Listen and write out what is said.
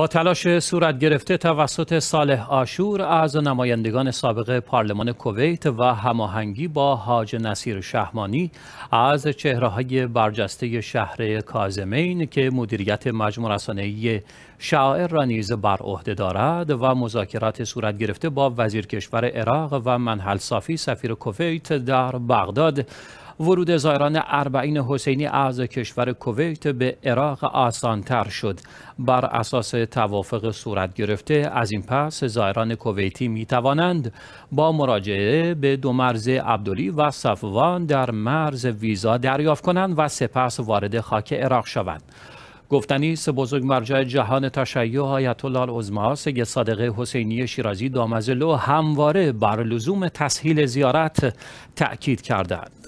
با تلاش صورت گرفته توسط صالح آشور از نمایندگان سابق پارلمان کویت و هماهنگی با حاج نصیر شهمانی از چهره های برجسته شهر کازمین که مدیریت مجموع رسانهای شاعر را نیز بر عهده دارد و مذاکرات صورت گرفته با وزیر کشور عراق و منحل صافی سفیر کویت در بغداد ورود زایران اربعین حسینی از کشور کویت به عراق آسانتر شد بر اساس توافق صورت گرفته از این پس زایران کویتی می توانند با مراجعه به دو مرز عبدالی و صفوان در مرز ویزا دریافت کنند و سپس وارد خاک عراق شوند گفتنی بزرگ مرجع جهان تشیع آیت الله العظما سید صادقه حسینی شیرازی دامزلو همواره بر لزوم تسهیل زیارت تأکید کردند